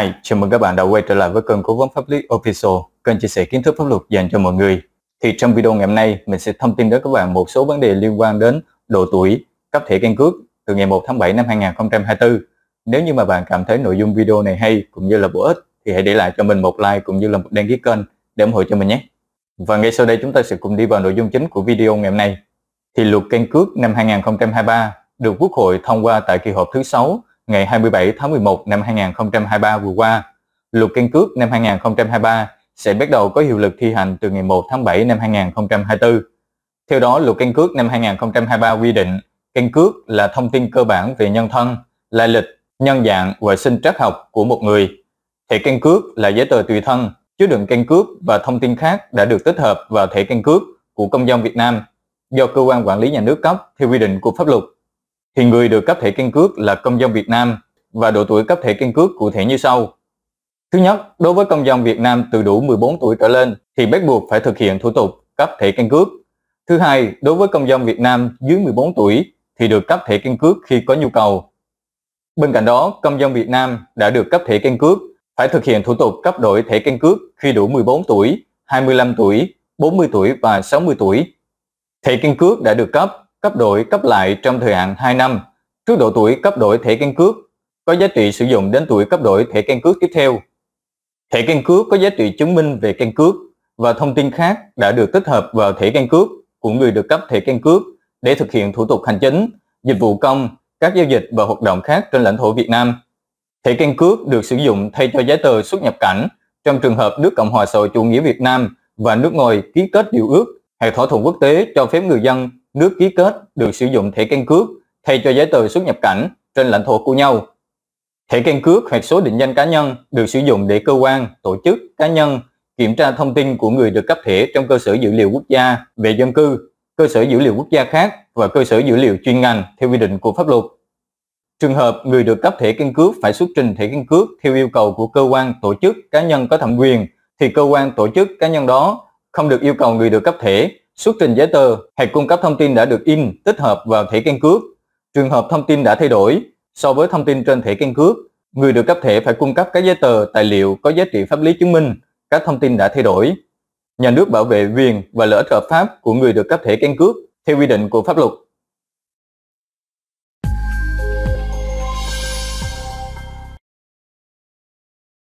Hi, chào mừng các bạn đã quay trở lại với kênh cố vấn pháp lý Official, kênh chia sẻ kiến thức pháp luật dành cho mọi người. Thì trong video ngày hôm nay, mình sẽ thông tin đến các bạn một số vấn đề liên quan đến độ tuổi, cấp thẻ căn cước từ ngày 1 tháng 7 năm 2024. Nếu như mà bạn cảm thấy nội dung video này hay cũng như là bổ ích thì hãy để lại cho mình một like cũng như là một đăng ký kênh để ủng hộ cho mình nhé. Và ngay sau đây chúng ta sẽ cùng đi vào nội dung chính của video ngày hôm nay. Thì luật căn cước năm 2023 được Quốc hội thông qua tại kỳ họp thứ 6 ngày 27 tháng 11 năm 2023 vừa qua. Luật căn cước năm 2023 sẽ bắt đầu có hiệu lực thi hành từ ngày 1 tháng 7 năm 2024. Theo đó, luật căn cước năm 2023 quy định căn cước là thông tin cơ bản về nhân thân, lai lịch, nhân dạng và sinh trắc học của một người. Thẻ căn cước là giấy tờ tùy thân, chứa đựng căn cước và thông tin khác đã được tích hợp vào thẻ căn cước của công dân Việt Nam do cơ quan quản lý nhà nước cấp theo quy định của pháp luật thì người được cấp thẻ căn cước là công dân Việt Nam và độ tuổi cấp thẻ căn cước cụ thể như sau. Thứ nhất, đối với công dân Việt Nam từ đủ 14 tuổi trở lên thì bắt buộc phải thực hiện thủ tục cấp thẻ căn cước. Thứ hai, đối với công dân Việt Nam dưới 14 tuổi thì được cấp thẻ căn cước khi có nhu cầu. Bên cạnh đó, công dân Việt Nam đã được cấp thẻ căn cước phải thực hiện thủ tục cấp đổi thẻ căn cước khi đủ 14 tuổi, 25 tuổi, 40 tuổi và 60 tuổi. Thẻ căn cước đã được cấp cấp đổi cấp lại trong thời hạn 2 năm trước độ tuổi cấp đổi thẻ căn cước có giá trị sử dụng đến tuổi cấp đổi thẻ căn cước tiếp theo. Thẻ căn cước có giá trị chứng minh về căn cước và thông tin khác đã được tích hợp vào thẻ căn cước của người được cấp thẻ căn cước để thực hiện thủ tục hành chính, dịch vụ công, các giao dịch và hoạt động khác trên lãnh thổ Việt Nam. Thẻ căn cước được sử dụng thay cho giấy tờ xuất nhập cảnh trong trường hợp nước Cộng hòa xã hội chủ nghĩa Việt Nam và nước ngoài ký kết điều ước hay thỏa thuận quốc tế cho phép người dân nước ký kết được sử dụng thẻ căn cước thay cho giấy tờ xuất nhập cảnh trên lãnh thổ của nhau. Thẻ căn cước hoặc số định danh cá nhân được sử dụng để cơ quan, tổ chức, cá nhân kiểm tra thông tin của người được cấp thẻ trong cơ sở dữ liệu quốc gia về dân cư, cơ sở dữ liệu quốc gia khác và cơ sở dữ liệu chuyên ngành theo quy định của pháp luật. Trường hợp người được cấp thẻ căn cước phải xuất trình thẻ căn cước theo yêu cầu của cơ quan, tổ chức, cá nhân có thẩm quyền thì cơ quan, tổ chức, cá nhân đó không được yêu cầu người được cấp thẻ Xuất trình giấy tờ, hãy cung cấp thông tin đã được in, tích hợp vào thẻ căn cước. Trường hợp thông tin đã thay đổi so với thông tin trên thẻ căn cước, người được cấp thẻ phải cung cấp các giấy tờ, tài liệu có giá trị pháp lý chứng minh các thông tin đã thay đổi. Nhà nước bảo vệ quyền và lợi ích hợp pháp của người được cấp thẻ căn cước theo quy định của pháp luật.